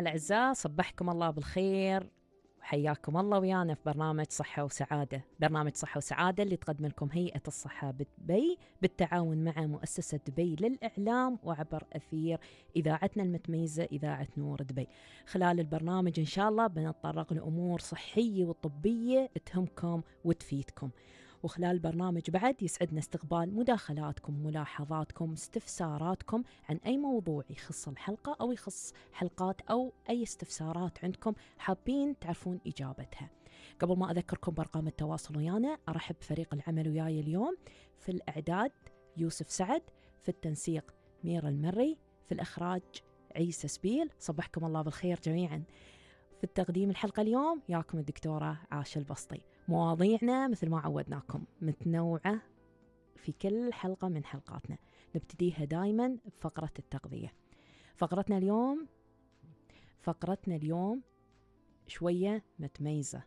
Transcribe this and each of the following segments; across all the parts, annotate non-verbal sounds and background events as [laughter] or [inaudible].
الاعزاء صبحكم الله بالخير وحياكم الله ويانا في برنامج صحة وسعادة، برنامج صحة وسعادة اللي تقدم لكم هيئة الصحة بدبي بالتعاون مع مؤسسة دبي للإعلام وعبر أثير إذاعتنا المتميزة إذاعة نور دبي. خلال البرنامج إن شاء الله بنتطرق لأمور صحية وطبية تهمكم وتفيدكم. وخلال البرنامج بعد يسعدنا استقبال مداخلاتكم ملاحظاتكم استفساراتكم عن أي موضوع يخص الحلقة أو يخص حلقات أو أي استفسارات عندكم حابين تعرفون إجابتها قبل ما أذكركم بأرقام التواصل ويانا أرحب بفريق العمل وياي اليوم في الإعداد يوسف سعد في التنسيق ميرا المري في الإخراج عيسى سبيل صبحكم الله بالخير جميعاً في التقديم الحلقة اليوم ياكم الدكتورة عاشة البسطي مواضيعنا مثل ما عودناكم متنوعة في كل حلقة من حلقاتنا نبتديها دايما بفقرة التغذية فقرتنا اليوم فقرتنا اليوم شوية متميزة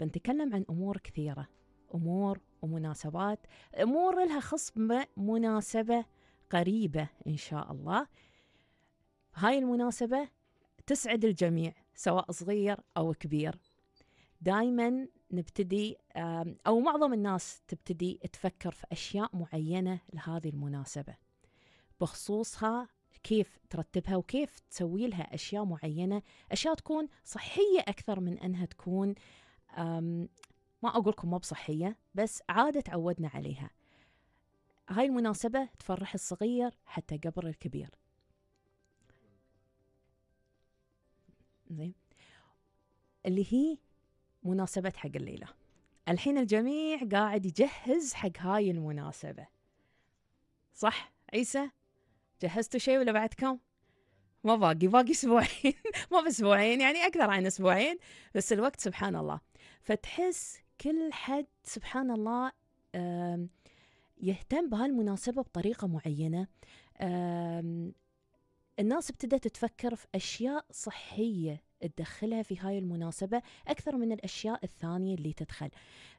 بنتكلم عن أمور كثيرة أمور ومناسبات أمور لها خص بمناسبة قريبة إن شاء الله هاي المناسبة تسعد الجميع سواء صغير أو كبير دائما نبتدي أو معظم الناس تبتدي تفكر في أشياء معينة لهذه المناسبة بخصوصها كيف ترتبها وكيف تسوي لها أشياء معينة أشياء تكون صحية أكثر من أنها تكون ما أقولكم مو بصحية بس عادة تعودنا عليها هاي المناسبة تفرح الصغير حتى قبر الكبير زين اللي هي مناسبة حق الليلة الحين الجميع قاعد يجهز حق هاي المناسبة صح عيسى جهزتوا شيء ولا بعدكم ما باقي باقي اسبوعين [laughs] ما باسبوعين يعني اكثر عن اسبوعين بس الوقت سبحان الله فتحس كل حد سبحان الله يهتم بهالمناسبة بطريقة معينة الناس ابتدت تفكر في أشياء صحية تدخلها في هاي المناسبة أكثر من الأشياء الثانية اللي تدخل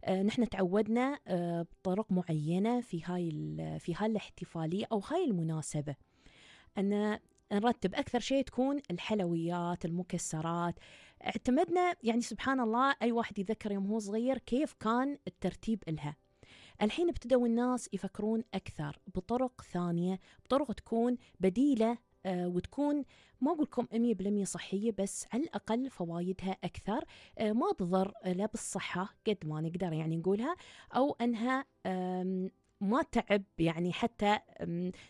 أه نحن تعودنا أه بطرق معينة في هاي, في هاي الاحتفالية أو هاي المناسبة أن نرتب أكثر شيء تكون الحلويات المكسرات اعتمدنا يعني سبحان الله أي واحد يذكر يوم هو صغير كيف كان الترتيب إلها الحين ابتدوا الناس يفكرون أكثر بطرق ثانية بطرق تكون بديلة آه، وتكون ما اقول لكم 100% صحية بس على الأقل فوايدها أكثر آه، ما تضر آه، لا بالصحة قد ما نقدر يعني نقولها أو أنها ما تعب يعني حتى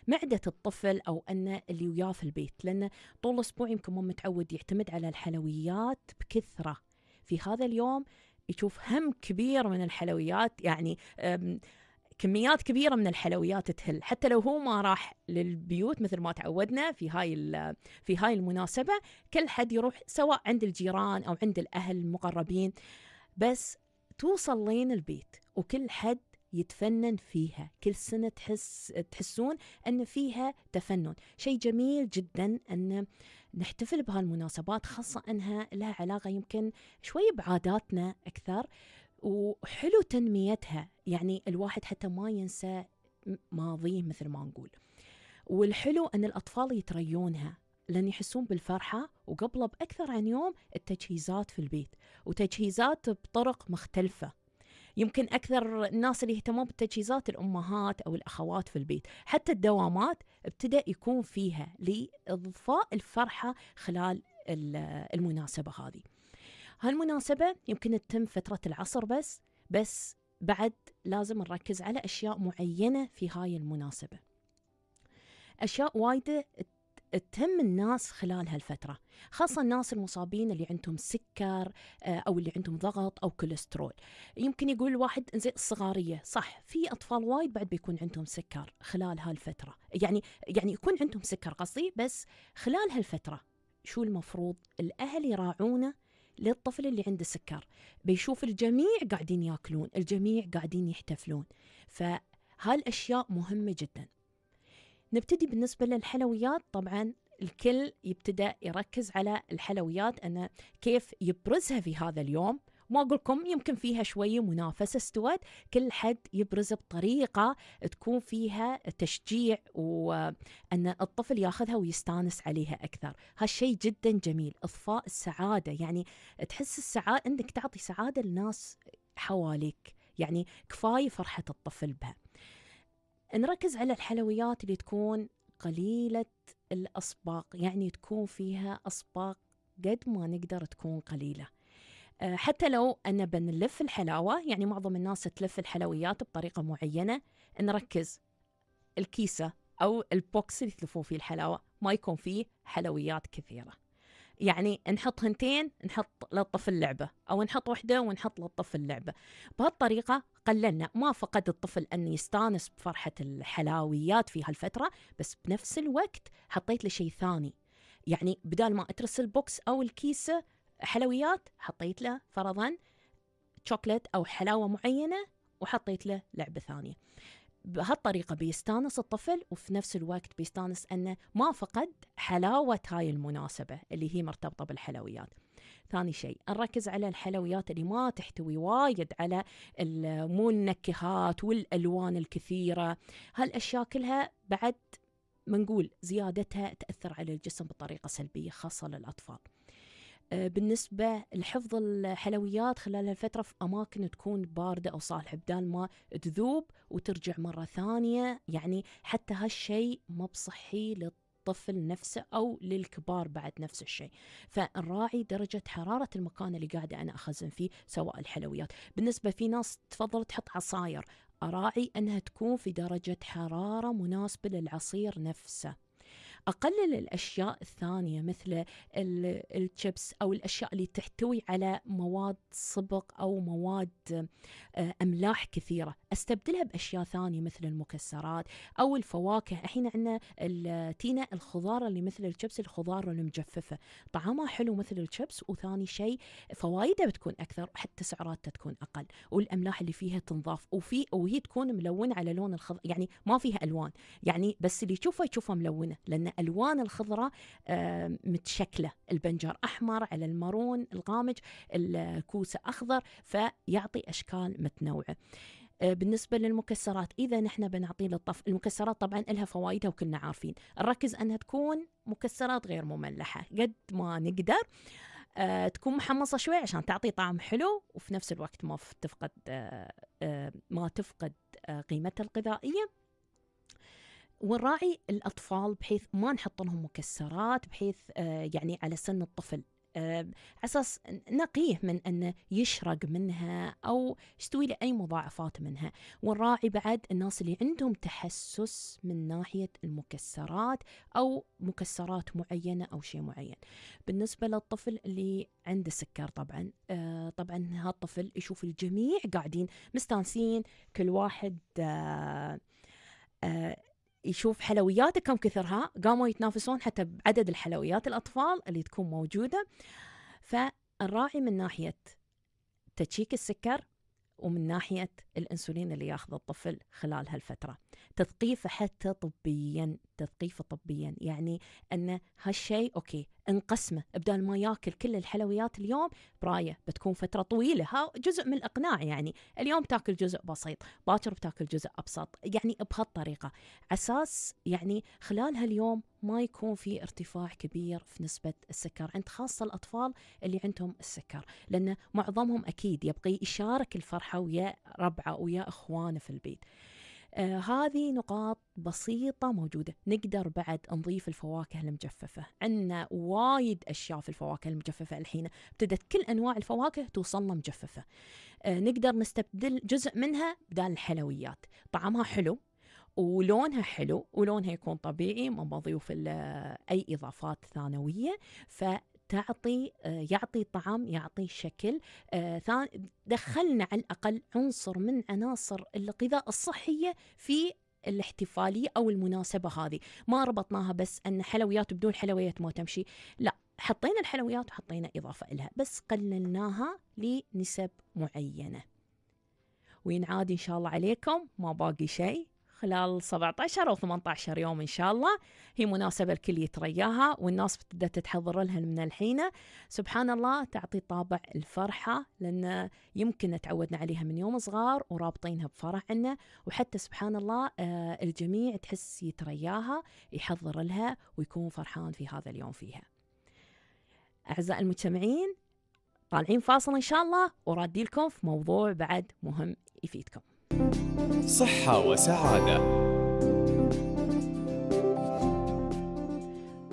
معدة الطفل أو أن اللي وياه في البيت لأنه طول الأسبوع يمكن ما متعود يعتمد على الحلويات بكثرة في هذا اليوم يشوف هم كبير من الحلويات يعني كميات كبيره من الحلويات تهل حتى لو هو ما راح للبيوت مثل ما تعودنا في هاي في هاي المناسبه كل حد يروح سواء عند الجيران او عند الاهل المقربين بس توصل لين البيت وكل حد يتفنن فيها كل سنة تحس تحسون أن فيها تفنن شيء جميل جدا أن نحتفل بهالمناسبات خاصة أنها لها علاقة يمكن شوي بعاداتنا أكثر وحلو تنميتها يعني الواحد حتى ما ينسى ماضيه مثل ما نقول والحلو أن الأطفال يتريونها لأن يحسون بالفرحة وقبله بأكثر عن يوم التجهيزات في البيت وتجهيزات بطرق مختلفة يمكن أكثر الناس اللي يهتمون بالتجهيزات الأمهات أو الأخوات في البيت حتى الدوامات ابتدأ يكون فيها لإضفاء الفرحة خلال المناسبة هذه هالمناسبة يمكن تتم فترة العصر بس بس بعد لازم نركز على أشياء معينة في هاي المناسبة أشياء وايدة تهم الناس خلال هالفترة خاصة الناس المصابين اللي عندهم سكر آه، أو اللي عندهم ضغط أو كوليسترول يمكن يقول الواحد زي الصغارية صح في أطفال وايد بعد بيكون عندهم سكر خلال هالفترة يعني يعني يكون عندهم سكر قصدي بس خلال هالفترة شو المفروض الأهل يراعونه للطفل اللي عنده سكر بيشوف الجميع قاعدين ياكلون الجميع قاعدين يحتفلون فهالأشياء مهمة جدا نبتدي بالنسبة للحلويات طبعا الكل يبتدأ يركز على الحلويات انا كيف يبرزها في هذا اليوم ما اقول لكم يمكن فيها شويه منافسه استوت كل حد يبرز بطريقه تكون فيها تشجيع وان الطفل ياخذها ويستانس عليها اكثر هالشيء جدا جميل اضفاء السعاده يعني تحس السعاده انك تعطي سعاده للناس حواليك يعني كفايه فرحه الطفل بها نركز على الحلويات اللي تكون قليله الاصباق يعني تكون فيها اصباق قد ما نقدر تكون قليله آه، حتى لو أن بنلف الحلاوة يعني معظم الناس تلف الحلويات بطريقة معينة نركز الكيسة أو البوكس اللي تلفون فيه الحلاوة ما يكون فيه حلويات كثيرة يعني نحط هنتين نحط للطفل اللعبة أو نحط وحدة ونحط للطفل اللعبة بهالطريقة قللنا ما فقد الطفل أن يستانس بفرحة الحلويات في هالفترة بس بنفس الوقت حطيت له شيء ثاني يعني بدال ما اترس البوكس او الكيسه حلويات حطيت له فرضا شوكلت او حلاوه معينه وحطيت له لعبه ثانيه بهالطريقة بيستانس الطفل وفي نفس الوقت بيستانس أنه ما فقد حلاوة هاي المناسبة اللي هي مرتبطة بالحلويات ثاني شيء نركز على الحلويات اللي ما تحتوي وايد على مو النكهات والألوان الكثيرة هالأشياء كلها بعد منقول زيادتها تأثر على الجسم بطريقة سلبية خاصة للأطفال آه، بالنسبة لحفظ الحلويات خلال هالفترة في أماكن تكون باردة أو صالحة بدال ما تذوب وترجع مرة ثانية يعني حتى هالشيء ما بصحي للطفل نفسه أو للكبار بعد نفس الشيء فنراعي درجة حرارة المكان اللي قاعدة أنا أخزن فيه سواء الحلويات بالنسبة في ناس تفضل تحط عصاير أراعي أنها تكون في درجة حرارة مناسبة للعصير نفسه اقلل الاشياء الثانيه مثل الشيبس او الاشياء اللي تحتوي على مواد صبغ او مواد آه، املاح كثيره استبدلها باشياء ثانيه مثل المكسرات او الفواكه الحين عندنا التينا الخضار اللي مثل الشيبس الخضار المجففه طعمها حلو مثل الشيبس وثاني شيء فوائده بتكون اكثر حتى سعراتها تكون اقل والاملاح اللي فيها تنضاف وفي وهي تكون ملونه على لون الخضر يعني ما فيها الوان يعني بس اللي يشوفها يشوفها ملونه لان الوان الخضرة متشكله البنجر احمر على المارون الغامج الكوسه اخضر فيعطي اشكال متنوعه آه، بالنسبه للمكسرات اذا نحن بنعطيه للطف المكسرات طبعا لها فوائدها وكلنا عارفين نركز انها تكون مكسرات غير مملحه قد ما نقدر آه، تكون محمصه شوي عشان تعطي طعم حلو وفي نفس الوقت ما تفقد آه، ما تفقد قيمتها الغذائيه ونراعي الاطفال بحيث ما نحط لهم مكسرات بحيث يعني على سن الطفل أساس نقيه من أن يشرق منها أو يستوي له أي مضاعفات منها ونراعي بعد الناس اللي عندهم تحسس من ناحية المكسرات أو مكسرات معينة أو شيء معين بالنسبة للطفل اللي عنده سكر طبعا آه طبعا هالطفل يشوف الجميع قاعدين مستانسين كل واحد آه آه يشوف حلوياته كم كثرها قاموا يتنافسون حتى بعدد الحلويات الأطفال اللي تكون موجودة فالراعي من ناحية تشيك السكر ومن ناحية الأنسولين اللي ياخذه الطفل خلال هالفترة تثقيفه حتى طبيا تثقيفه طبيا يعني أن هالشيء أوكي نقسمه بدال ما ياكل كل الحلويات اليوم برايه بتكون فتره طويله ها جزء من الاقناع يعني اليوم تاكل جزء بسيط باكر بتاكل جزء ابسط يعني بهالطريقه اساس يعني خلال هاليوم ما يكون في ارتفاع كبير في نسبة السكر عند خاصة الأطفال اللي عندهم السكر لأن معظمهم أكيد يبقى يشارك الفرحة ويا ربعه ويا إخوانه في البيت آه هذه نقاط بسيطة موجودة نقدر بعد نضيف الفواكه المجففة عندنا وايد أشياء في الفواكه المجففة الحين ابتدت كل أنواع الفواكه توصلنا مجففة آه، نقدر نستبدل جزء منها بدال الحلويات طعمها حلو ولونها حلو ولونها يكون طبيعي ما بضيف أي إضافات ثانوية ف تعطي آه، يعطي طعم يعطي شكل آه، دخلنا على الاقل عنصر من عناصر الغذاء الصحيه في الاحتفالية أو المناسبة هذه ما ربطناها بس أن حلويات بدون حلويات ما تمشي لا حطينا الحلويات وحطينا إضافة لها بس قللناها لنسب معينة وينعاد إن شاء الله عليكم ما باقي شيء خلال 17 أو 18 يوم إن شاء الله هي مناسبة الكل يترياها والناس بتبدأ تتحضر لها من الحين سبحان الله تعطي طابع الفرحة لأن يمكن تعودنا عليها من يوم صغار ورابطينها بفرحنا وحتى سبحان الله آه، الجميع تحس يترياها يحضر لها ويكون فرحان في هذا اليوم فيها أعزائي المجتمعين طالعين فاصل إن شاء الله وردي لكم في موضوع بعد مهم يفيدكم صحة وسعادة.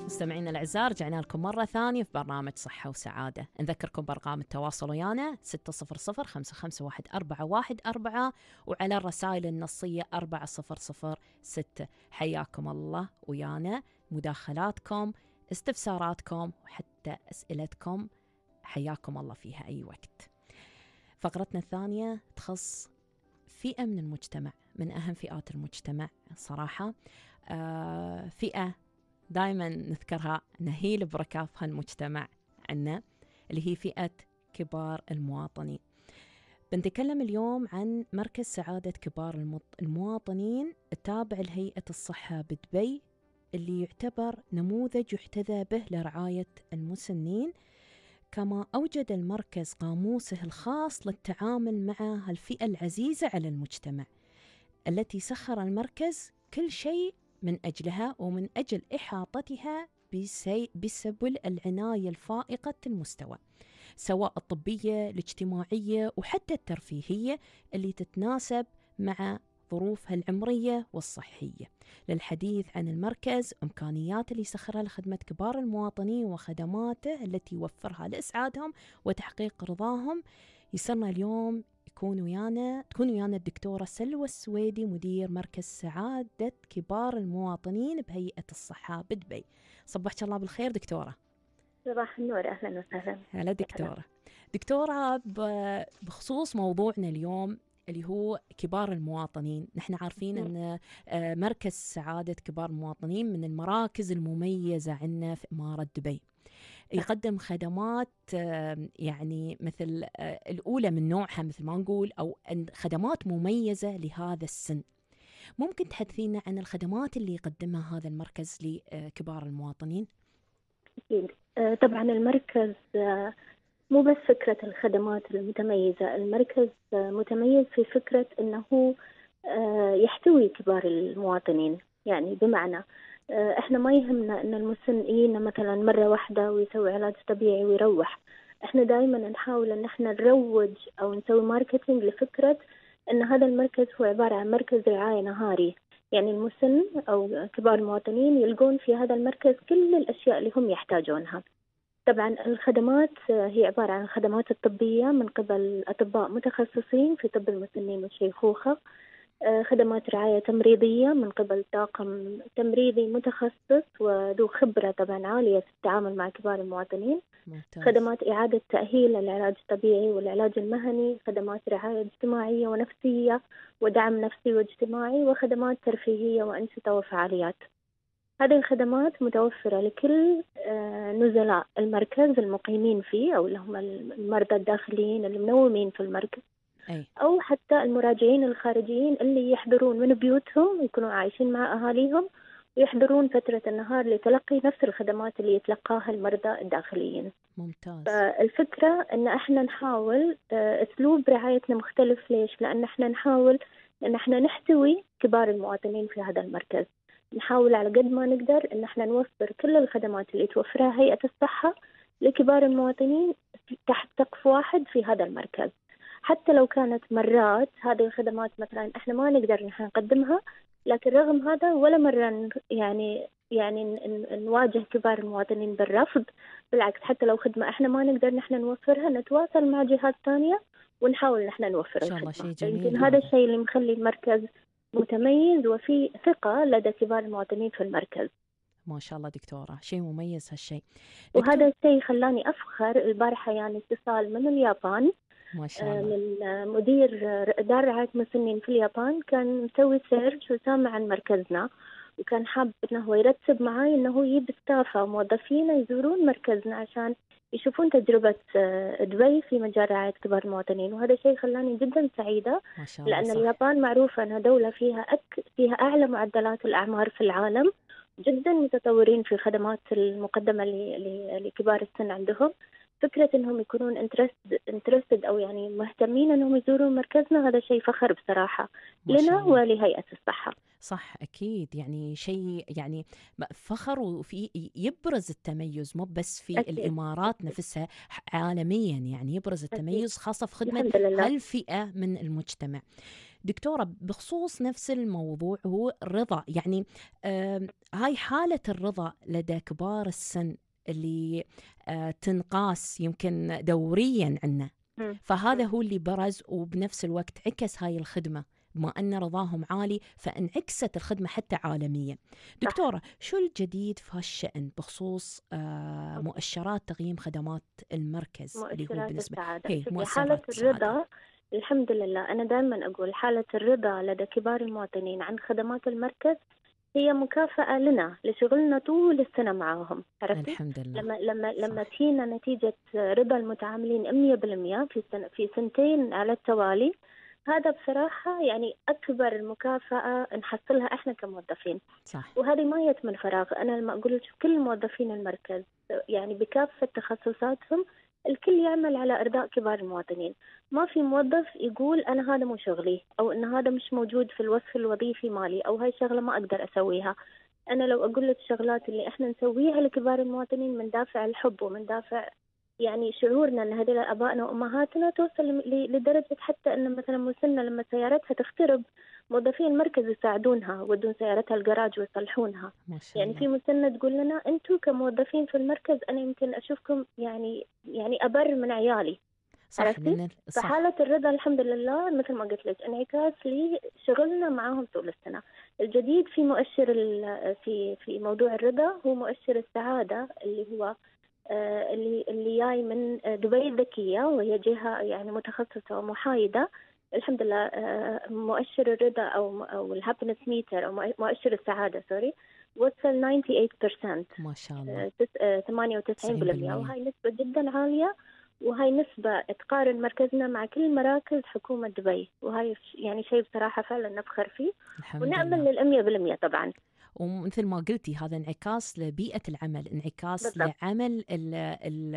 مستمعينا الأعزاء رجعنا لكم مرة ثانية في برنامج صحة وسعادة نذكركم بأرقام التواصل ويانا 600 551 414 وعلى الرسائل النصية 4006 حياكم الله ويانا مداخلاتكم استفساراتكم وحتى أسئلتكم حياكم الله فيها أي وقت فقرتنا الثانية تخص فئة من المجتمع من أهم فئات المجتمع صراحة آه فئة دائما نذكرها نهيل بركافها هالمجتمع عنا اللي هي فئة كبار المواطنين بنتكلم اليوم عن مركز سعادة كبار المواطنين التابع لهيئة الصحة بدبي اللي يعتبر نموذج يحتذى به لرعاية المسنين كما أوجد المركز قاموسه الخاص للتعامل مع الفئة العزيزة على المجتمع التي سخر المركز كل شيء من أجلها ومن أجل إحاطتها بسبل العناية الفائقة المستوى سواء الطبية الاجتماعية وحتى الترفيهية اللي تتناسب مع ظروفها العمرية والصحية للحديث عن المركز إمكانيات اللي سخرها لخدمة كبار المواطنين وخدماته التي يوفرها لإسعادهم وتحقيق رضاهم يسرنا اليوم يكون ويانا تكون ويانا الدكتورة سلوى السويدي مدير مركز سعادة كبار المواطنين بهيئة الصحة بدبي صبحك الله بالخير دكتورة صباح النور اهلا وسهلا هلا دكتوره دكتوره بخصوص موضوعنا اليوم اللي هو كبار المواطنين نحن عارفين نعم. أن آه، مركز سعادة كبار المواطنين من المراكز المميزة عندنا في إمارة دبي يقدم خدمات آه، يعني مثل آه، الأولى من نوعها مثل ما نقول أو خدمات مميزة لهذا السن ممكن تحدثينا عن الخدمات اللي يقدمها هذا المركز لكبار المواطنين؟ طبعا المركز مو بس فكرة الخدمات المتميزة المركز متميز في فكرة أنه آه، يحتوي كبار المواطنين يعني بمعنى آه، احنا ما يهمنا ان المسن يجينا مثلا مرة واحدة ويسوي علاج طبيعي ويروح احنا دائما نحاول ان احنا نروج او نسوي ماركتينج لفكرة ان هذا المركز هو عبارة عن مركز رعاية نهاري يعني المسن او كبار المواطنين يلقون في هذا المركز كل الاشياء اللي هم يحتاجونها طبعا الخدمات هي عبارة عن خدمات الطبية من قبل أطباء متخصصين في طب المسنين والشيخوخة آه، خدمات رعاية تمريضية من قبل طاقم تمريضي متخصص وذو خبرة طبعا عالية في التعامل مع كبار المواطنين ممتاز. خدمات إعادة تأهيل العلاج الطبيعي والعلاج المهني خدمات رعاية اجتماعية ونفسية ودعم نفسي واجتماعي وخدمات ترفيهية وأنشطة وفعاليات هذه الخدمات متوفرة لكل آه، نزلاء المركز المقيمين فيه أو اللي هم المرضى الداخليين المنومين في المركز أو حتى المراجعين الخارجيين اللي يحضرون من بيوتهم يكونوا عايشين مع أهاليهم ويحضرون فترة النهار لتلقي نفس الخدمات اللي يتلقاها المرضى الداخليين ممتاز الفكرة أن احنا نحاول آه، أسلوب رعايتنا مختلف ليش؟ لأن احنا نحاول أن احنا نحتوي كبار المواطنين في هذا المركز نحاول على قد ما نقدر إن احنا نوفر كل الخدمات اللي توفرها هيئة الصحة لكبار المواطنين تحت سقف واحد في هذا المركز حتى لو كانت مرات هذه الخدمات مثلا احنا ما نقدر نحن نقدمها لكن رغم هذا ولا مرة يعني يعني نواجه كبار المواطنين بالرفض بالعكس حتى لو خدمة احنا ما نقدر نحن نوفرها نتواصل مع جهات ثانية ونحاول نحن نوفر الخدمة يمكن هذا الشيء اللي مخلي المركز متميز وفي ثقة لدى كبار المواطنين في المركز ما شاء الله دكتورة شيء مميز هالشيء دكتور... وهذا الشيء خلاني أفخر البارحة يعني اتصال من اليابان ما شاء آه، الله من مدير دار رعاية مسنين في اليابان كان مسوي سيرش وسامع عن مركزنا وكان حاب انه هو يرتب معاي انه هو يجيب ستافه موظفين يزورون مركزنا عشان يشوفون تجربة آه، دبي في مجال رعاية كبار المواطنين وهذا شيء خلاني جدا سعيدة لأن صح. اليابان معروفة أنها دولة فيها أك... فيها أعلى معدلات الأعمار في العالم جدا متطورين في الخدمات المقدمة ل... ل... لكبار السن عندهم فكرة انهم يكونون انترستد او يعني مهتمين انهم يزورون مركزنا هذا شيء فخر بصراحة لنا ولهيئة الصحة. صح اكيد يعني شيء يعني فخر وفي يبرز التميز مو بس في أكيد. الامارات نفسها عالميا يعني يبرز التميز خاصه في خدمه هالفئه من المجتمع. دكتوره بخصوص نفس الموضوع هو الرضا يعني آه هاي حاله الرضا لدى كبار السن اللي آه، تنقاس يمكن دوريا عندنا فهذا هو اللي برز وبنفس الوقت عكس هاي الخدمه بما ان رضاهم عالي فانعكست الخدمه حتى عالميا. دكتوره شو الجديد في هالشان بخصوص آه، مؤشرات تقييم خدمات المركز اللي هو بالنسبه السعادة. إيه، حاله الرضا الحمد لله انا دائما اقول حاله الرضا لدى كبار المواطنين عن خدمات المركز هي مكافأة لنا لشغلنا طول السنة معاهم عرفتي؟ الحمد لله لما لما صح. لما تجينا نتيجة ربا المتعاملين 100% في سنة في سنتين على التوالي هذا بصراحة يعني أكبر مكافأة نحصلها إحنا كموظفين صح. وهذه ما جت من فراغ أنا لما أقول كل موظفين المركز يعني بكافة تخصصاتهم الكل يعمل على ارضاء كبار المواطنين ما في موظف يقول انا هذا مو شغلي او ان هذا مش موجود في الوصف الوظيفي مالي او هاي شغله ما اقدر اسويها انا لو اقول لك الشغلات اللي احنا نسويها لكبار المواطنين من دافع الحب ومن دافع يعني شعورنا ان هذول ابائنا وامهاتنا توصل لدرجه حتى ان مثلا مسنه لما سيارتها تخترب موظفي المركز يساعدونها يودون سيارتها الجراج ويصلحونها يعني في مسنة تقول لنا أنتم كموظفين في المركز أنا يمكن أشوفكم يعني يعني أبر من عيالي صح صح. فحالة الرضا الحمد لله مثل ما قلت لك انعكاس لشغلنا معاهم طول السنة. الجديد في مؤشر ال... في في موضوع الرضا هو مؤشر السعادة اللي هو آه، اللي اللي جاي من دبي الذكية وهي جهة يعني متخصصة ومحايدة الحمد لله آه، مؤشر الرضا او او الهابينس ميتر او مؤشر السعاده سوري وصل 98% ما شاء الله 98% آه، آه، وهي نسبه جدا عاليه وهي نسبة تقارن مركزنا مع كل مراكز حكومة دبي وهي يعني شيء بصراحة فعلا نفخر فيه الحمد ونأمل لل بالمية طبعا ومثل ما قلتي هذا انعكاس لبيئه العمل انعكاس بالضبط. لعمل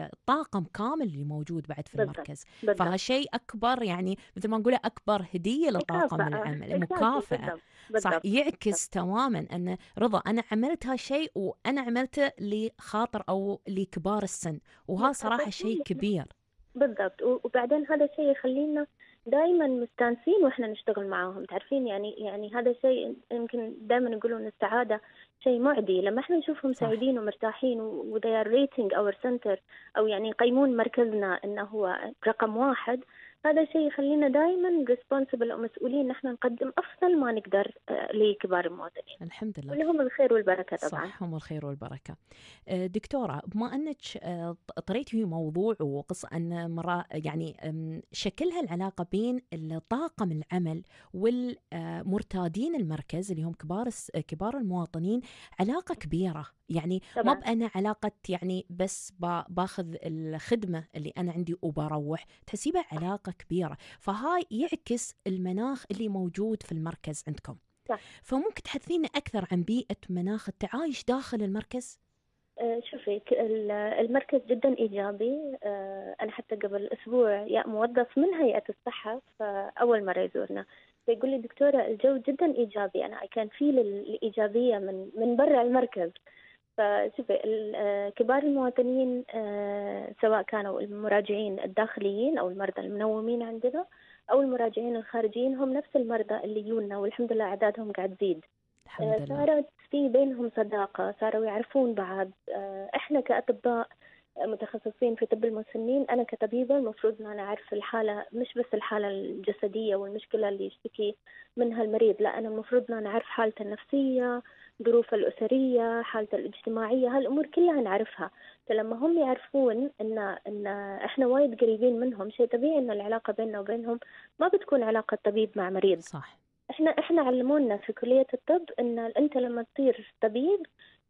الطاقم كامل اللي موجود بعد في المركز فهالشيء اكبر يعني مثل ما نقول اكبر هديه لطاقم العمل إيه، مكافاه صح يعكس بالضبط. تماما ان رضا انا عملت هالشيء وانا عملته لخاطر او لكبار السن وهذا صراحه شيء كبير بالضبط وبعدين هذا الشيء يخلينا دائما مستانسين واحنا نشتغل معاهم تعرفين يعني يعني هذا شيء يمكن دائما يقولون السعاده شيء معدي لما احنا نشوفهم سعيدين ومرتاحين وذي ار ريتنج اور سنتر او يعني يقيمون مركزنا انه هو رقم واحد هذا شيء يخلينا دائما ريسبونسبل او مسؤولين ان احنا نقدم افضل ما نقدر آه، لكبار المواطنين. الحمد لله. ولهم الخير والبركه طبعا. صح هم الخير والبركه. آه، دكتوره بما انك آه، طريتي في موضوع وقص ان مرة يعني شكلها العلاقه بين طاقم العمل والمرتادين المركز اللي هم كبار كبار المواطنين علاقه كبيره يعني ما بأنا علاقة يعني بس باخذ الخدمة اللي أنا عندي وبروح تحسيبها علاقة كبيره فهاي يعكس المناخ اللي موجود في المركز عندكم صح. فممكن تحدثينا اكثر عن بيئه مناخ التعايش داخل المركز أه، شوفي المركز جدا ايجابي أه، انا حتى قبل اسبوع يا موظف من هيئه الصحه فاول مره يزورنا فيقول لي دكتوره الجو جدا ايجابي انا اي كان فيل الايجابيه من من برا المركز فشوفي آه، كبار المواطنين آه، سواء كانوا المراجعين الداخليين او المرضى المنومين عندنا او المراجعين الخارجيين هم نفس المرضى اللي يونا والحمد لله اعدادهم قاعد تزيد آه، صارت في بينهم صداقه صاروا يعرفون بعض احنا كاطباء متخصصين في طب المسنين انا كطبيبه المفروض ان انا اعرف الحاله مش بس الحاله الجسديه والمشكله اللي يشتكي منها المريض لا انا المفروض ان انا اعرف حالته النفسيه ظروفه الأسرية حالته الاجتماعية هالأمور كلها نعرفها فلما هم يعرفون إن إن إحنا وايد قريبين منهم شيء طبيعي إن العلاقة بيننا وبينهم ما بتكون علاقة طبيب مع مريض صح احنا احنا علمونا في كلية الطب ان انت لما تصير طبيب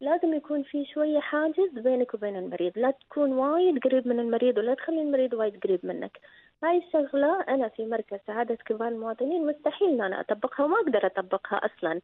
لازم يكون في شوية حاجز بينك وبين المريض، لا تكون وايد قريب من المريض ولا تخلي المريض وايد قريب منك. هاي الشغلة انا في مركز سعادة كبار المواطنين مستحيل ان انا اطبقها وما اقدر اطبقها اصلا.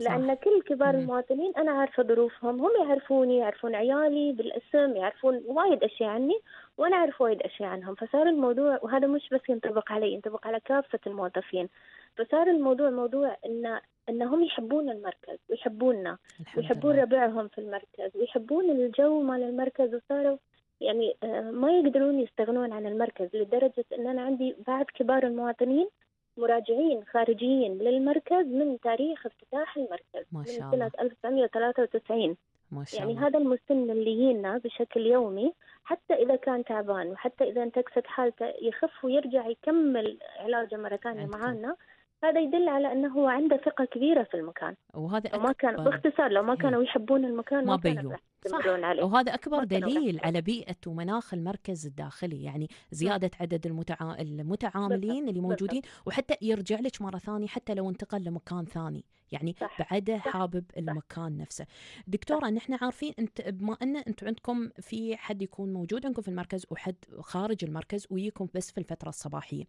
لأن كل كبار المواطنين أنا عارفة ظروفهم هم يعرفوني يعرفون عيالي بالاسم يعرفون وايد أشياء عني وأنا أعرف وايد أشياء عنهم فصار الموضوع وهذا مش بس ينطبق علي ينطبق على كافة الموظفين فصار الموضوع موضوع إن انهم يحبون المركز ويحبوننا ويحبون ربعهم في المركز ويحبون الجو مال المركز وصاروا يعني آه، ما يقدرون يستغنون عن المركز لدرجة أن أنا عندي بعض كبار المواطنين مراجعين خارجيين للمركز من تاريخ افتتاح المركز ما شاء الله. من سنة 1993 ما شاء يعني الله. هذا المسن اللي يجينا بشكل يومي حتى إذا كان تعبان وحتى إذا انتكست حالته يخف ويرجع يكمل علاجه مرة ثانية معانا هذا يدل على انه هو عنده ثقه كبيره في المكان وهذا لو ما كان باختصار لو ما إيه. كانوا يحبون المكان ما, ما بيو يستمرون صح. عليه وهذا أكبر دليل على بيئة ومناخ المركز الداخلي يعني زيادة نعم. عدد المتع... المتعاملين اللي موجودين وحتى يرجع لك مرة ثانية حتى لو انتقل لمكان ثاني يعني صح. بعده حابب صح. المكان نفسه دكتورة نحن عارفين أنت بما أن أنتم عندكم في حد يكون موجود عندكم في المركز وحد خارج المركز ويكون بس في الفترة الصباحية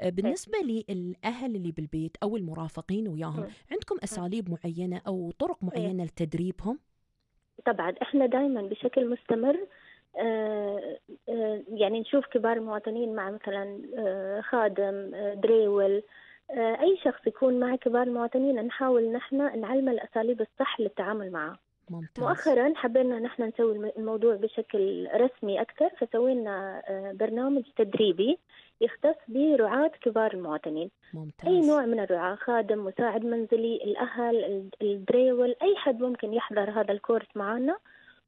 آه، بالنسبة للأهل اللي بالبيت أو المرافقين وياهم عندكم أساليب معينة أو طرق إيه. معينة لتدريبهم طبعا احنا دائما بشكل مستمر آه، آه، يعني نشوف كبار المواطنين مع مثلا آه، خادم دريول اي شخص يكون مع كبار المواطنين نحاول نحن نعلمه الاساليب الصح للتعامل معه ممتاز. مؤخرا حبينا نحن نسوي الموضوع بشكل رسمي اكثر فسوينا برنامج تدريبي يختص برعاة كبار المواطنين ممتاز. أي نوع من الرعاة خادم مساعد منزلي الأهل الدريول أي حد ممكن يحضر هذا الكورس معنا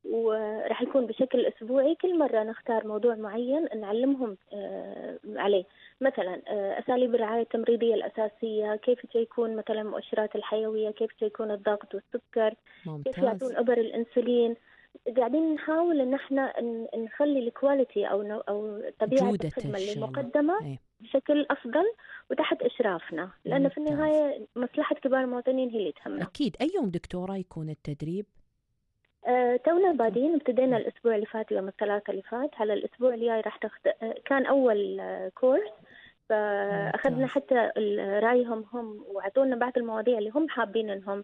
وراح يكون بشكل اسبوعي كل مره نختار موضوع معين نعلمهم آه، عليه مثلا آه، اساليب الرعايه التمريضيه الاساسيه كيف يكون مثلا مؤشرات الحيويه كيف يكون الضغط والسكر ممتاز. كيف يعطون ابر الانسولين قاعدين نحاول ان احنا نخلي الكواليتي او او طبيعه الخدمه اللي مقدمه إيه. بشكل افضل وتحت اشرافنا لان في النهايه مصلحه كبار المواطنين هي اللي تهمنا اكيد اي يوم دكتوره يكون التدريب آه، تونا بادين ابتدينا نعم. الاسبوع اللي فات يوم الثلاثاء اللي فات على الاسبوع الجاي راح تخت... كان اول كورس فاخذنا حتى رايهم هم واعطونا بعض المواضيع اللي هم حابين انهم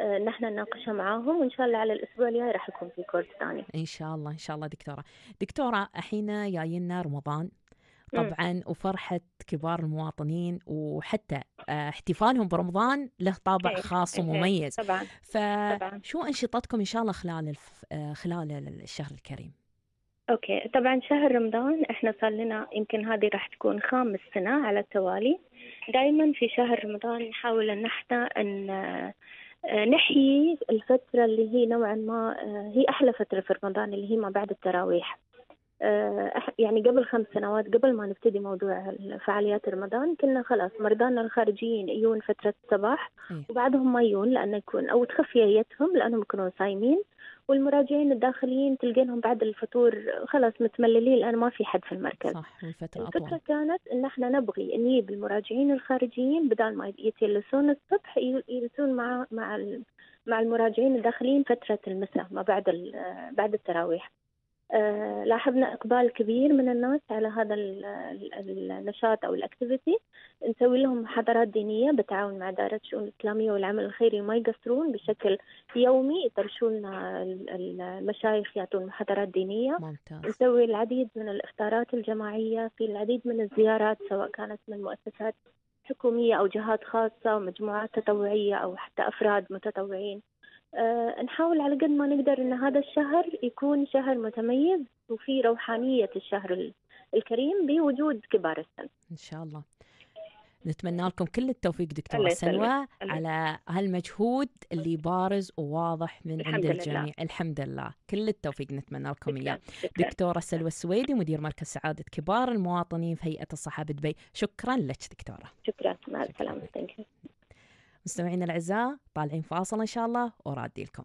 آه، نحن نناقشها معاهم وان شاء الله على الاسبوع الجاي راح يكون في كورس ثاني. ان شاء الله ان شاء الله دكتوره. دكتوره الحين جاينا رمضان طبعا وفرحة كبار المواطنين وحتى آه، احتفالهم برمضان له طابع إيه، خاص إيه، ومميز طبعا فشو أنشطتكم إن شاء الله خلال الف... آه، خلال الشهر الكريم أوكي طبعا شهر رمضان احنا صار لنا يمكن هذه راح تكون خامس سنة على التوالي دائما في شهر رمضان نحاول ان احنا ان آه، نحيي الفترة اللي هي نوعا ما آه، هي أحلى فترة في رمضان اللي هي ما بعد التراويح آه، يعني قبل خمس سنوات قبل ما نبتدي موضوع فعاليات رمضان كنا خلاص مرضانا الخارجيين يجون فترة الصباح إيه. وبعدهم ما يجون لأنه يكون أو تخف هيتهم لأنهم يكونوا صايمين والمراجعين الداخليين تلقينهم بعد الفطور خلاص متمللين الان ما في حد في المركز صح الفترة أطول. الفكره كانت ان احنا نبغي نجيب المراجعين الخارجيين بدل ما يتجلسون الصبح يجلسون مع مع مع المراجعين الداخليين فتره المساء ما بعد بعد التراويح آه، لاحظنا اقبال كبير من الناس على هذا النشاط او الاكتيفيتي نسوي لهم محاضرات دينيه بالتعاون مع دائره الشؤون الاسلاميه والعمل الخيري ما يقصرون بشكل يومي يطرشون المشايخ يعطون محاضرات دينيه ممتاز. نسوي العديد من الافطارات الجماعيه في العديد من الزيارات سواء كانت من مؤسسات حكوميه او جهات خاصه ومجموعات تطوعيه او حتى افراد متطوعين آه، نحاول على قد ما نقدر ان هذا الشهر يكون شهر متميز وفي روحانيه الشهر الكريم بوجود كبار السن. ان شاء الله. نتمنى لكم كل التوفيق دكتورة سلوى على هالمجهود اللي بارز وواضح من عند الجميع لله. الحمد لله كل التوفيق نتمنى لكم إياه دكتورة سلوى السويدي مدير مركز سعادة كبار المواطنين في هيئة الصحة بدبي شكرا لك دكتورة شكرا مع السلامة مستمعينا الأعزاء طالعين فاصل إن شاء الله ورادي لكم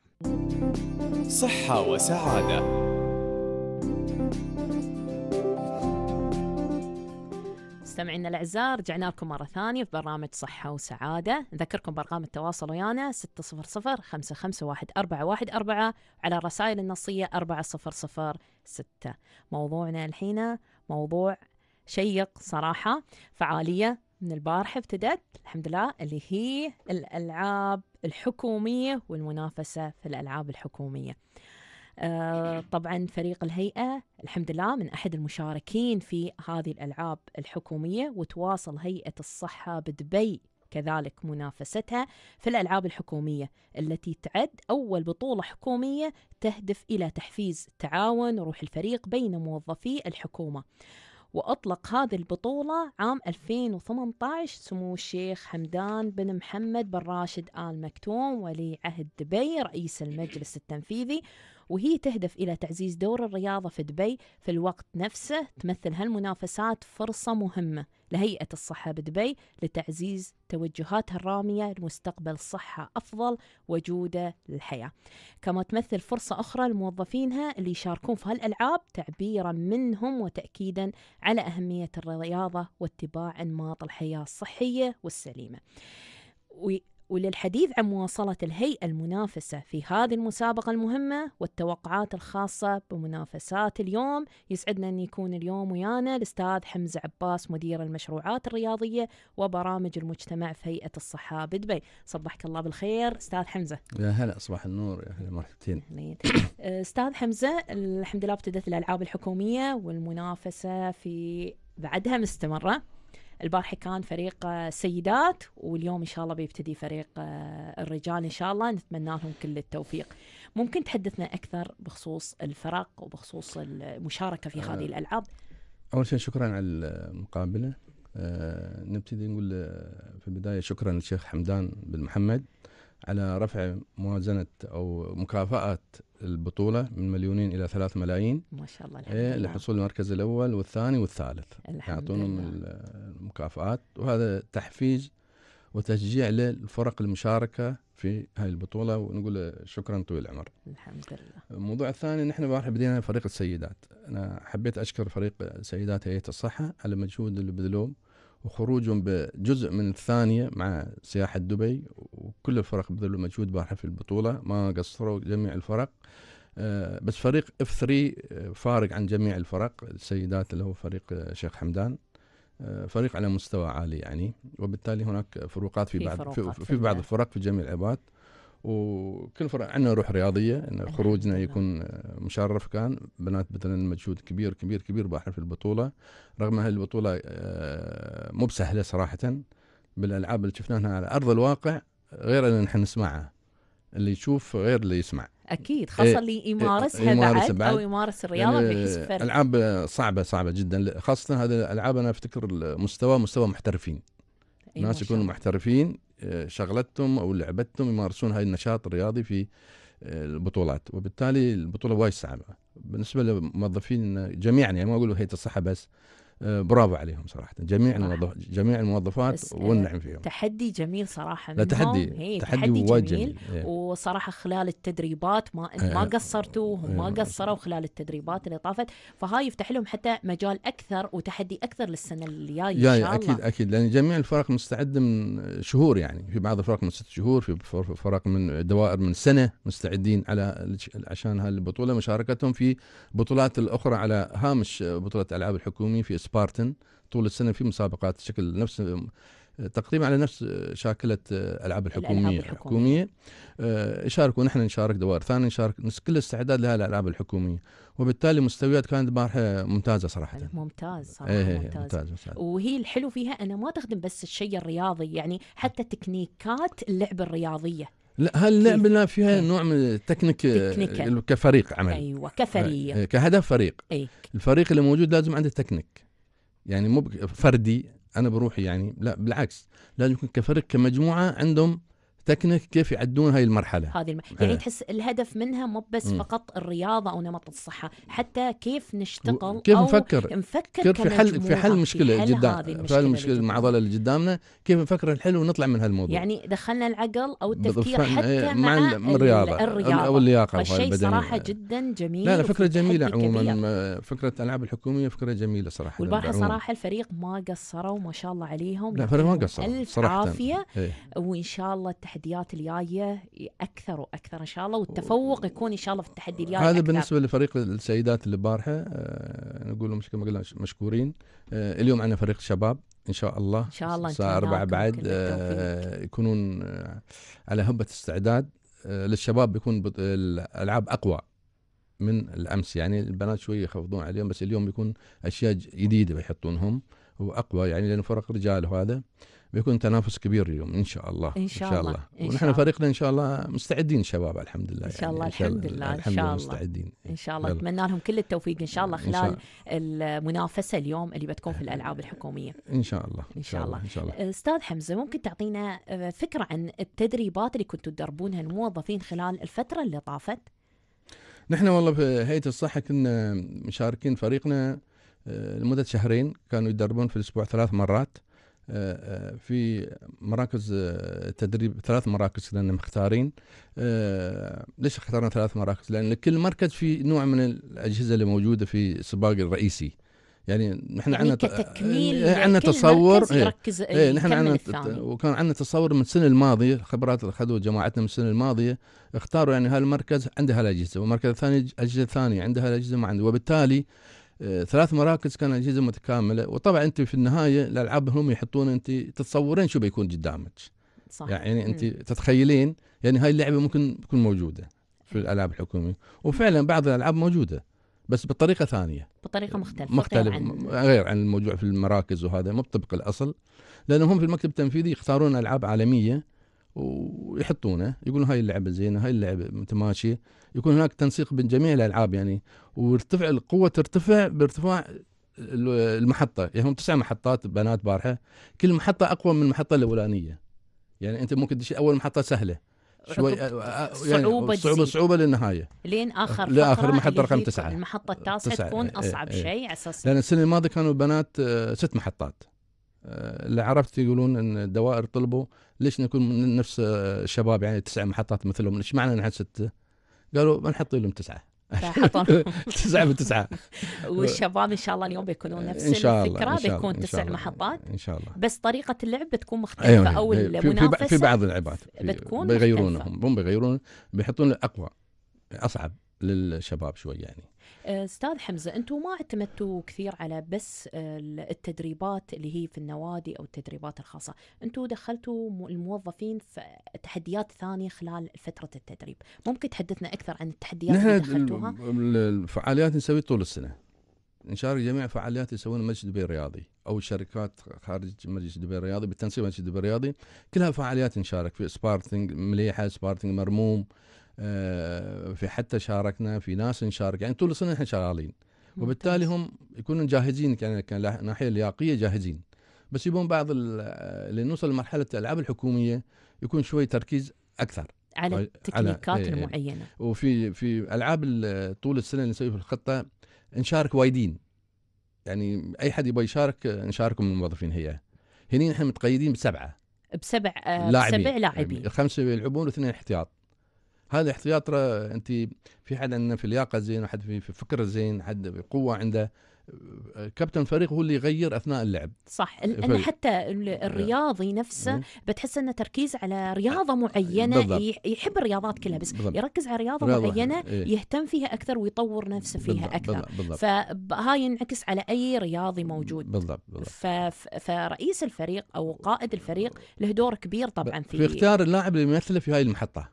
صحة وسعادة مستمعينا الاعزاء رجعنا لكم مره ثانيه في برنامج صحه وسعاده نذكركم برقم التواصل ويانا 600 551 414 على الرسائل النصيه 4006 موضوعنا الحين موضوع شيق صراحه فعاليه من البارحة ابتدت الحمد لله اللي هي الألعاب الحكومية والمنافسة في الألعاب الحكومية آه، طبعا فريق الهيئة الحمد لله من أحد المشاركين في هذه الألعاب الحكومية وتواصل هيئة الصحة بدبي كذلك منافستها في الألعاب الحكومية التي تعد أول بطولة حكومية تهدف إلى تحفيز التعاون وروح الفريق بين موظفي الحكومة وأطلق هذه البطولة عام 2018 سمو الشيخ حمدان بن محمد بن راشد آل مكتوم ولي عهد دبي رئيس المجلس التنفيذي وهي تهدف إلى تعزيز دور الرياضة في دبي في الوقت نفسه تمثل هالمنافسات فرصة مهمة لهيئة الصحة بدبي لتعزيز توجهاتها الرامية لمستقبل صحة أفضل وجودة للحياة كما تمثل فرصة أخرى لموظفينها اللي يشاركون في هالألعاب تعبيرا منهم وتأكيدا على أهمية الرياضة واتباع أنماط الحياة الصحية والسليمة وللحديث عن مواصلة الهيئة المنافسة في هذه المسابقة المهمة والتوقعات الخاصة بمنافسات اليوم يسعدنا أن يكون اليوم ويانا الأستاذ حمزة عباس مدير المشروعات الرياضية وبرامج المجتمع في هيئة الصحة بدبي صبحك الله بالخير أستاذ حمزة يا هلا صباح النور يا هلا مرحبتين أستاذ حمزة الحمد لله ابتدت الألعاب الحكومية والمنافسة في بعدها مستمرة البارحة كان فريق آه، سيدات واليوم إن شاء الله بيبتدي فريق آه، الرجال إن شاء الله نتمنى لهم كل التوفيق ممكن تحدثنا أكثر بخصوص الفرق وبخصوص المشاركة في آه. هذه الألعاب أول شيء شكرا على المقابلة أه نبتدي نقول في البداية شكرا للشيخ حمدان بن محمد على رفع موازنة أو مكافأة البطولة من مليونين إلى ثلاث ملايين ما شاء الله إيه، الحمد لله لحصول المركز الأول والثاني والثالث يعطونهم المكافآت وهذا تحفيز وتشجيع للفرق المشاركة في هاي البطولة ونقول شكرا طويل العمر الحمد لله الموضوع الثاني نحن بارح بدينا فريق السيدات أنا حبيت أشكر فريق سيدات هيئة الصحة على المجهود اللي بذلوه وخروجهم بجزء من الثانية مع سياحة دبي وكل الفرق بذلوا مجهود بارحة في البطولة ما قصروا جميع الفرق آه، بس فريق اف آه، 3 فارق عن جميع الفرق السيدات اللي هو فريق آه، شيخ حمدان فريق على مستوى عالي يعني وبالتالي هناك فروقات في, في بعض في, في, في بعض الفرق في جميع العبات وكل فرع عندنا روح رياضيه ان خروجنا يكون مشرف كان بنات بذلن مجهود كبير كبير كبير بحر في البطوله رغم هذه البطوله آه، مو بسهله صراحه بالالعاب اللي شفناها على ارض الواقع غير اللي نحن نسمعها اللي يشوف غير اللي يسمع اكيد خاصه اللي يمارسها, إيه، يمارسها إيه، بعد, بعد او يمارس يعني الرياضه يعني بيحس فرق العاب صعبه صعبه جدا خاصه هذه الالعاب انا افتكر المستوى مستوى محترفين إيه، ناس يكونوا محترفين آه، شغلتهم او لعبتهم يمارسون هاي النشاط الرياضي في آه، البطولات وبالتالي البطوله وايد صعبه بالنسبه للموظفين جميعا يعني ما اقول هيئه الصحه بس آه، برافو عليهم صراحه جميع الموظف جميع الموظفات آه، والنعم فيهم تحدي جميل صراحه لا تحدي تحدي, إيه، تحدي جميل, جميل. إيه. وصراحه خلال التدريبات ما آه، ما قصرتوا هم ما قصروا خلال التدريبات اللي طافت فهاي يفتح لهم حتى مجال اكثر وتحدي اكثر للسنه اللي جايه ان شاء الله. اكيد اكيد لان جميع الفرق مستعده من شهور يعني في بعض الفرق من ست شهور في فرق من دوائر من سنه مستعدين على عشان هالبطوله مشاركتهم في بطولات الاخرى على هامش بطوله العاب الحكوميه في سبارتن طول السنه في مسابقات شكل نفس تقريبا على نفس شاكله الالعاب الحكوميه الألعاب الحكوميه آه، يشاركوا نحن نشارك دوائر ثانيه نشارك كل استعداد لها الالعاب الحكوميه وبالتالي مستويات كانت بارحه ممتازه صراحه ممتاز صراحه إيه،, ايه ممتاز. ممتاز, ممتاز وهي الحلو فيها انا ما تخدم بس الشيء الرياضي يعني حتى تكنيكات اللعبه الرياضيه لا هاللعبه لا فيها ايه. نوع من التكنيك كفريق عمل ايوه كفريق آه، إيه، كهدف فريق ايه. الفريق اللي موجود لازم عنده تكنيك يعني مو فردي انا بروحي يعني لا بالعكس لازم يكون كفرد كمجموعه عندهم تكنيك كيف يعدون هاي المرحله هذه الم... يعني إيه. تحس الهدف منها مو بس م. فقط الرياضه او نمط الصحه حتى كيف نشتغل كيف أو نفكر نفكر في حل في حل مشكله قدام في حل المشكله المعضله اللي قدامنا كيف نفكر الحل ونطلع من هالموضوع يعني دخلنا العقل او التفكير إيه، حتى مع, مع الرياضه او اللياقه الشيء صراحه جدا جميل لا لا فكره جميله عموما فكره الالعاب الحكوميه فكره جميله صراحه والبارحه صراحه الفريق ما قصروا ما شاء الله عليهم لا الفريق ما قصر الف صراحه عافيه إيه. وان شاء الله التحديات الجايه اكثر واكثر ان شاء الله والتفوق يكون ان شاء الله في التحدي الجاي هذا بالنسبه لفريق السيدات اللي البارحه آه، نقول لهم كما قلنا مشكورين آه، اليوم عندنا فريق الشباب ان شاء الله ان شاء الله الساعه 4 بعد آه، يكونون على هبه استعداد للشباب بيكون الالعاب اقوى من الامس يعني البنات شويه يخفضون عليهم بس اليوم بيكون اشياء جديده بيحطونهم واقوى يعني لانه فرق رجال وهذا بيكون تنافس كبير اليوم ان شاء الله ان شاء, إن شاء الله. الله ونحن فريقنا ان شاء الله مستعدين شباب الحمد لله ان شاء الله يعني الحمد لله ان شاء الله مستعدين ان شاء الله اتمنى لهم كل التوفيق ان شاء الله خلال المنافسه اليوم اللي بتكون في الالعاب الحكوميه ان شاء الله ان شاء الله ان شاء الله استاذ حمزه ممكن تعطينا فكره عن التدريبات اللي كنتوا تدربونها الموظفين خلال الفتره اللي طافت نحن والله في هيئه الصحه كنا مشاركين فريقنا آه، لمدة شهرين كانوا يدربون في الأسبوع ثلاث مرات آه، آه، في مراكز تدريب ثلاث مراكز لأن مختارين ليش اخترنا ثلاث مراكز لأن كل مركز في نوع من الأجهزة اللي موجودة في السباق الرئيسي يعني نحن يعني عندنا كتكميل إيه، عندنا تصور إيه، يركز ايه نحن عندنا وكان عندنا تصور من السنه الماضيه الخبرات اللي جماعتنا من السنه الماضيه اختاروا يعني هالمركز عنده هالاجهزه والمركز الثاني اجهزه ثانيه عندها هالاجهزه ما عنده وبالتالي ثلاث مراكز كان اجهزه متكامله وطبعا انت في النهايه الالعاب هم يحطون انت تتصورين شو بيكون قدامك صح يعني انت تتخيلين يعني هاي اللعبه ممكن تكون موجوده في الالعاب الحكوميه وفعلا بعض الالعاب موجوده بس بطريقه ثانيه بطريقه مختلفه مختلف عن... غير عن الموجوع في المراكز وهذا مو بطبق الاصل لانهم في المكتب التنفيذي يختارون العاب عالميه ويحطونه يقولون هاي اللعبه زينه هاي اللعبه متماشيه يكون هناك تنسيق بين جميع الالعاب يعني وارتفع القوه ترتفع بارتفاع المحطه يعني هم تسع محطات بنات بارحه كل محطه اقوى من المحطه الاولانيه يعني انت ممكن تشيل اول محطه سهله شوي يعني صعوبة صعوبة صعوبة للنهاية لين اخر لاخر محطة رقم تسعة المحطة التاسعة تكون إيه، اصعب ايه شيء على اساس لان السنة الماضية كانوا بنات آه، ست محطات آه، اللي عرفت يقولون ان الدوائر طلبوا ليش نكون من نفس الشباب يعني تسع محطات مثلهم ايش معنى نحن سته؟ قالوا بنحط لهم تسعه [laughs] تسعة بتسعة [laughs] والشباب إن شاء الله اليوم بيكونون نفس إن شاء الله الفكرة إن شاء الله بيكون تسع محطات إن شاء الله بس طريقة اللعب بتكون مختلفة أيوة أو المنافسة في بعض اللعبات بتكون بيغيرونهم هم بيغيرون بيحطون أقوى أصعب للشباب شوي يعني آه، استاذ حمزه انتم ما اعتمدتوا كثير على بس آه، التدريبات اللي هي في النوادي او التدريبات الخاصه، انتم دخلتوا الموظفين في تحديات ثانيه خلال فتره التدريب، ممكن تحدثنا اكثر عن التحديات اللي دخلتوها؟ الفعاليات نسوي طول السنه. نشارك جميع فعاليات يسوون مجلس دبي الرياضي او الشركات خارج مجلس دبي الرياضي بالتنسيق مجلس دبي الرياضي كلها فعاليات نشارك في سبارتنج مليحه سبارتنج مرموم آه، في حتى شاركنا في ناس نشارك يعني طول السنه احنا شغالين وبالتالي هم يكونوا جاهزين كان كناحيه لياقيه جاهزين بس يبون بعض لنوصل لمرحله الالعاب الحكوميه يكون شوي تركيز اكثر على التكنيكات طيب، على المعينه إيه، إيه. وفي في العاب طول السنه اللي نسويها في الخطه نشارك وايدين يعني اي حد يبغى يشارك نشاركه من الموظفين هي هني احنا متقيدين بسبعه بسبع آه، لاعبين. بسبع لاعبين يعني خمسه يلعبون واثنين احتياط هذا احتياط انت في حد عندنا في لياقه زين وحد في فكر زين حد في قوه عنده كابتن الفريق هو اللي يغير اثناء اللعب صح لان حتى الرياضي نفسه بتحس انه تركيز على رياضه آه، معينه بالضبط. يحب الرياضات كلها بس بالضبط. يركز على رياضه رياضة معينه إيه. يهتم فيها اكثر ويطور نفسه فيها بالضبط. اكثر بالضبط. بالضبط. فهاي ينعكس على اي رياضي موجود بالضبط. بالضبط. فرئيس الفريق او قائد الفريق له دور كبير طبعا في في اختيار اللاعب اللي يمثله في هاي المحطه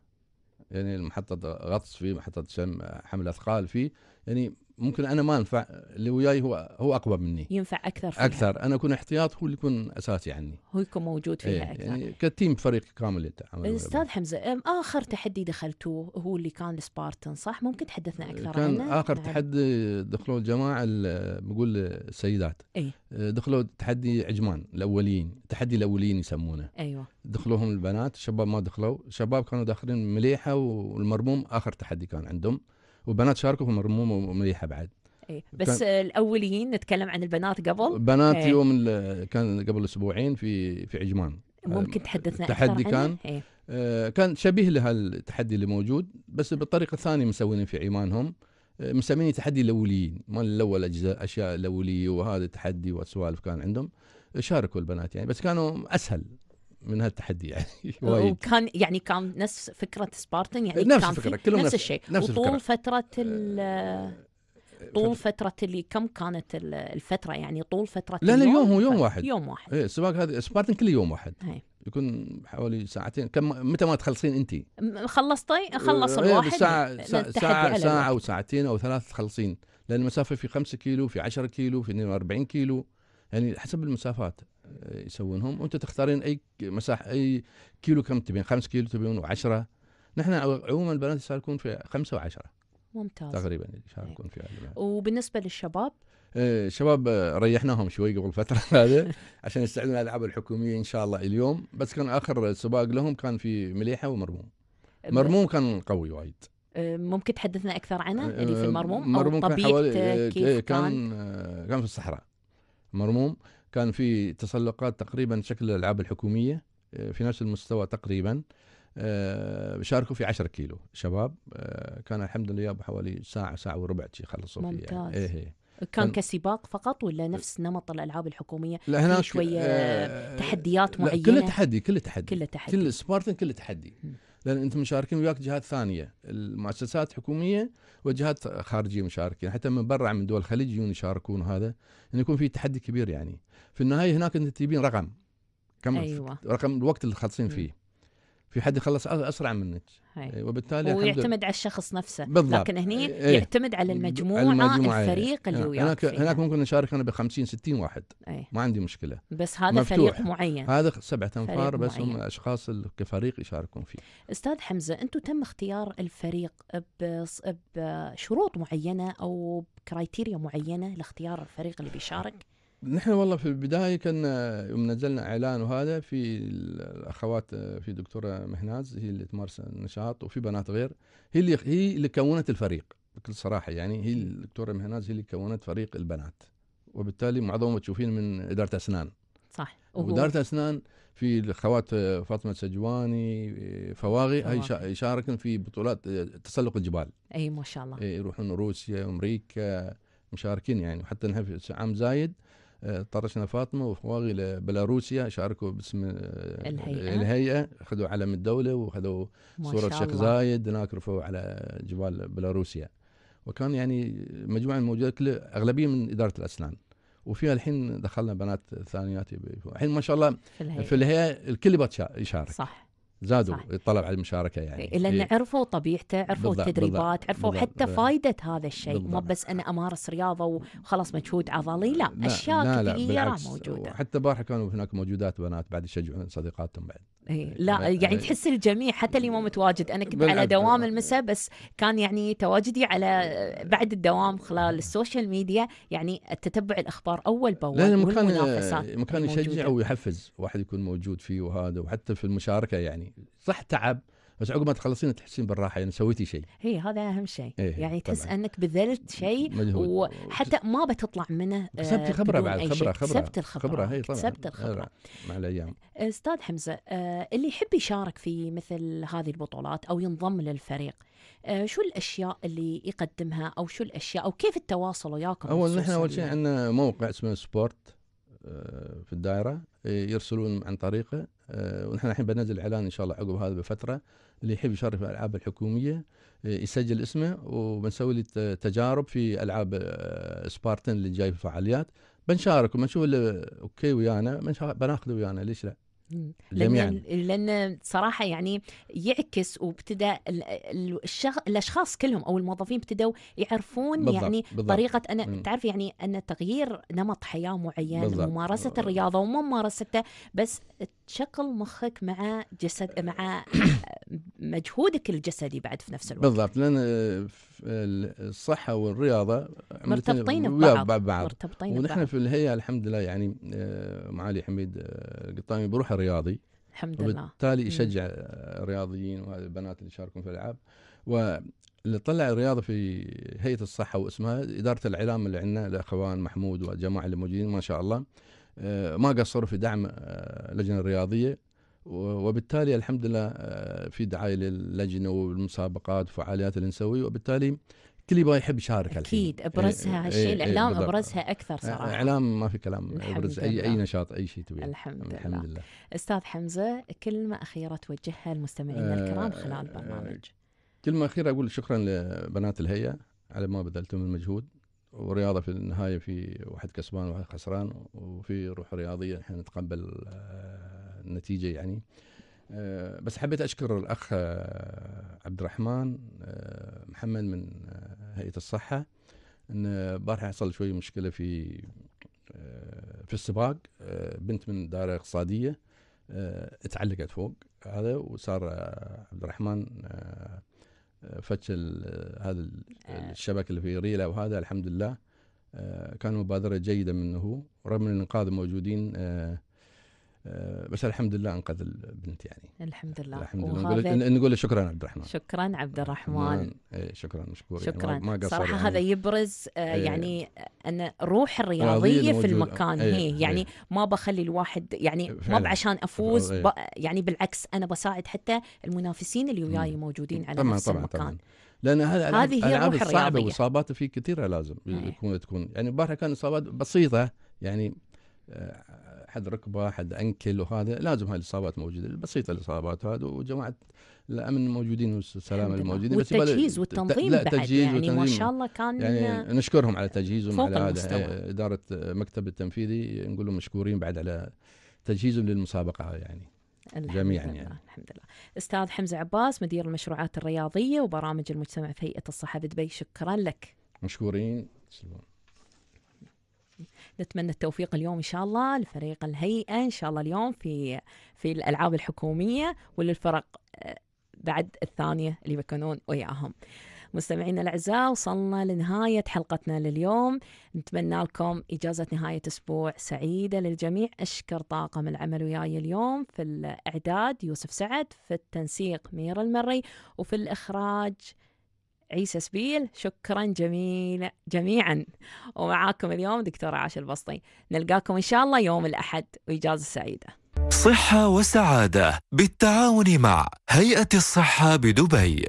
يعني محطة غطس فيه محطة شم حمل أثقال فيه يعني ممكن انا ما انفع اللي وياي هو هو اقوى مني ينفع اكثر فيها. اكثر انا اكون احتياط هو اللي يكون اساسي عني هو يكون موجود فيها ايه. اكثر يعني كتيم فريق كامل استاذ حمزه اخر تحدي دخلتوه هو اللي كان السبارتن صح ممكن تحدثنا اكثر كان عنه اخر نعم. تحدي دخلوا الجماعه بقول السيدات اي آه، دخلوا تحدي عجمان الاوليين تحدي الاوليين يسمونه ايوه دخلوهم البنات الشباب ما دخلوا الشباب كانوا داخلين مليحه والمرموم اخر تحدي كان عندهم وبنات شاركوا في مرمومه ومليحه بعد ايه بس الاوليين نتكلم عن البنات قبل بنات ايه. يوم كان قبل اسبوعين في في عجمان ممكن تحدثنا التحدي كان ايه. آه، كان شبيه لهالتحدي اللي موجود بس بالطريقه الثانيه مسوينه في عمانهم آه مسمينه تحدي الاوليين مال الاول اجزاء اشياء الاوليه وهذا التحدي والسوالف كان عندهم شاركوا البنات يعني بس كانوا اسهل من هالتحدي يعني [laughs] وايد وكان يعني كان نفس فكره سبارتن يعني نفس كان الفكره كلهم نفس الشيء نفس وطول الفكرة. فتره آه، ال آه، طول فترة اللي كم كانت الفترة يعني طول فترة لا لا يوم هو يوم واحد يوم واحد ايه السباق هذا سبارتن كل يوم واحد هي. يكون حوالي ساعتين كم متى ما تخلصين انت؟ خلصتي آه، خلص إيه، الواحد ساعة ساعة ساعة, ساعة او ساعتين او ثلاث تخلصين لان المسافة في 5 كيلو في 10 كيلو في 42 كيلو يعني حسب المسافات آه، يسوونهم وانت تختارين اي مساحه اي كيلو كم تبين 5 كيلو تبين و10 نحن عموما البنات يشاركون في 5 و10 ممتاز تقريبا يشاركون طيب. في وبالنسبه للشباب آه، الشباب آه، ريحناهم شوي قبل فتره [laughs] هذه عشان يستعدون الالعاب الحكوميه ان شاء الله اليوم بس كان اخر سباق لهم كان في مليحه ومرموم مرموم كان قوي وايد ممكن تحدثنا اكثر عنه اللي في المرموم مرموم أو كان حوالي كان, كان كان في الصحراء مرموم كان في تسلقات تقريبا شكل الالعاب الحكوميه آه، في نفس المستوى تقريبا آه، شاركوا في 10 كيلو شباب آه، كان الحمد لله بحوالي ساعه ساعه وربع شي خلصوا فيها ممتاز إيه, إيه. كان كسباق فقط ولا نفس نمط الالعاب الحكوميه؟ لا هناك شويه آه تحديات معينه كله تحدي كله تحدي كله تحدي كل سبارتن كله تحدي لان انتم مشاركين وياك جهات ثانيه المؤسسات حكوميه وجهات خارجيه مشاركين حتى من برا من دول الخليج يجون يشاركون هذا يعني يكون في تحدي كبير يعني في النهايه هناك انت تبين رقم كم أيوة. رقم الوقت اللي تخلصين فيه في حد يخلص اسرع منك هي. إيه، وبالتالي ويعتمد على الشخص نفسه بالضبط لكن هني ايه. إيه. يعتمد على المجموعه, المجموعة إيه. الفريق ايه. اللي آه، وياك هناك فيها. هناك ممكن نشارك انا ب 50 60 واحد ايه. ما عندي مشكله بس هذا مفتوح. فريق معين هذا سبعه انفار بس معين. هم اشخاص كفريق يشاركون فيه استاذ حمزه انتم تم اختيار الفريق بشروط معينه او بكرايتيريا معينه لاختيار الفريق اللي بيشارك نحن والله في البدايه كنا يوم نزلنا اعلان وهذا في الاخوات آه، في دكتوره مهناز هي اللي تمارس النشاط وفي بنات غير هي اللي هي اللي كونت الفريق بكل صراحه يعني هي الدكتوره مهناز هي اللي كونت فريق البنات وبالتالي معظمهم تشوفين من اداره اسنان صح واداره اسنان في الاخوات آه، فاطمه سجواني آه، فواغي هاي يشاركن في بطولات تسلق الجبال اي ما شاء الله إيه، يروحون روسيا وامريكا مشاركين يعني وحتى نحن في عام زايد طرشنا فاطمه وفواغي لبلاروسيا شاركوا باسم آه، الهيئه الهيئه خذوا علم الدوله واخذوا صوره الشيخ زايد هناك رفعوا على جبال بلاروسيا وكان يعني مجموعه موجوده كله اغلبيه من اداره الاسنان وفيها الحين دخلنا بنات ثانيات الحين ما شاء الله في الهيئه, في الهيئة الكل يبغى يشارك صح زادوا صح. الطلب على المشاركه يعني إيه، لان إيه. عرفوا طبيعته عرفوا بالضبط. التدريبات عرفوا بالضبط. حتى بالضبط. فائده هذا الشيء مو بس انا امارس رياضه وخلاص مجهود عضلي لا, لا. اشياء لا. كثيره موجوده حتى بارحه كانوا هناك موجودات بنات بعد يشجعون صديقاتهم بعد إيه. إيه، لا يعني تحس الجميع حتى اللي مو متواجد انا كنت على دوام المساء بس كان يعني تواجدي على بعد الدوام خلال السوشيال ميديا يعني تتبع الاخبار اول باول لا المكان آه، مكان يشجع ويحفز واحد يكون موجود فيه وهذا وحتى في المشاركه يعني صح تعب بس عقب ما تخلصين تحسين بالراحه يعني سويتي شيء هي هذا اهم شيء إيه يعني تحس انك بذلت شيء وحتى ما بتطلع منه آه، كسبت خبره بعد خبره خبره كسبت الخبره خبره هي طبعا كسبت الخبره مع الايام استاذ حمزه آه، اللي يحب يشارك في مثل هذه البطولات او ينضم للفريق آه، شو الاشياء اللي يقدمها او شو الاشياء او كيف التواصل وياكم اول نحن اول شيء عندنا موقع اسمه سبورت في الدائره يرسلون عن طريقه آه، ونحن الحين بنزل اعلان ان شاء الله عقب هذا بفتره اللي يحب يشارك في الالعاب الحكوميه آه، يسجل اسمه وبنسوي له تجارب في العاب آه، سبارتن اللي جاي في الفعاليات بنشارك وبنشوف اللي اوكي ويانا بناخذه ويانا ليش لا؟ جميعا لأن, لان صراحه يعني يعكس وابتدى الاشخاص كلهم او الموظفين ابتدوا يعرفون بالضبط يعني بالضبط طريقه انا تعرف يعني ان تغيير نمط حياه معين بالضبط ممارسه الرياضه وممارسته بس تشغل مخك مع جسد مع [coughs] مجهودك الجسدي بعد في نفس الوقت بالضبط لان الصحه والرياضه مرتبطين ببعض, بعض. مرتبطين ونحن في الهيئه الحمد لله يعني آه، معالي حميد القطامي آه، بروحه رياضي الحمد لله وبالتالي يشجع الرياضيين آه، والبنات اللي يشاركون في الالعاب واللي طلع الرياضه في هيئه الصحه واسمها اداره الاعلام اللي عندنا الاخوان محمود والجماعه اللي موجودين ما شاء الله ما قصروا في دعم اللجنه الرياضيه وبالتالي الحمد لله آه، في دعايه للجنه والمسابقات والفعاليات اللي نسويها وبالتالي كل يبغى يحب يشارك اكيد الحين. ابرزها إيه، إيه، هالشيء إيه الاعلام إيه ابرزها اكثر إيه، صراحه اعلام ما في كلام ابرز اي اي نشاط اي شيء تبيه الحمد, الحمد, الحمد لله. لله استاذ حمزه كلمه اخيره توجهها لمستمعينا آه الكرام خلال البرنامج آه، كلمه اخيره اقول شكرا لبنات الهيئه على ما بذلتم من مجهود ورياضة في النهاية في واحد كسبان وواحد خسران وفي روح رياضية احنا نتقبل آه النتيجه يعني آه، بس حبيت اشكر الاخ آه، عبد الرحمن آه، محمد من هيئه الصحه ان البارحه حصل شويه مشكله في في السباق بنت من دائره اقتصاديه اتعلقت فوق هذا وصار عبد الرحمن فتش هذا الشبكه اللي في ريلا وهذا الحمد لله كان مبادره جيده منه رغم ان الانقاذ موجودين آه، بس الحمد لله انقذ البنت يعني الحمد لله الحمد لله نقول له شكرا عبد الرحمن شكرا عبد نعم. الرحمن ايه شكرا مشكور شكرا يعني ما صراحه يعني هذا يبرز آه إيه. يعني ان روح الرياضيه في المكان ايه هي يعني ايه ما بخلي الواحد يعني ما بعشان افوز ايه يعني بالعكس انا بساعد حتى المنافسين اللي وياي موجودين على طبعا نفس طبعا المكان طبعا لان هذا هذه هي روح الرياضيه واصابات في كثيره لازم ايه تكون تكون يعني البارحه كان اصابات بسيطه يعني آه، حد ركبه حد انكل وهذا لازم هاي الاصابات موجوده البسيطه الاصابات هذا وجماعه الامن موجودين والسلامه الموجودين بس والتجهيز والتنظيم لا بعد تجهيز يعني وتنظيم ما شاء الله كان يعني نشكرهم على تجهيزهم على هذا اداره مكتب التنفيذي نقول لهم مشكورين بعد على تجهيزهم للمسابقه يعني جميعا يعني الحمد لله استاذ حمزه عباس مدير المشروعات الرياضيه وبرامج المجتمع في هيئه الصحه بدبي شكرا لك مشكورين تسلمون نتمنى التوفيق اليوم ان شاء الله لفريق الهيئه ان شاء الله اليوم في في الالعاب الحكوميه وللفرق آه، بعد الثانيه اللي بيكونون وياهم. مستمعينا الاعزاء وصلنا لنهايه حلقتنا لليوم نتمنى لكم اجازه نهايه اسبوع سعيده للجميع اشكر طاقم العمل وياي اليوم في الاعداد يوسف سعد في التنسيق مير المري وفي الاخراج عيسى سبيل شكرا جميلا جميعا ومعاكم اليوم دكتورة عاش البسطي نلقاكم إن شاء الله يوم الأحد وإجازة سعيدة صحة وسعادة بالتعاون مع هيئة الصحة بدبي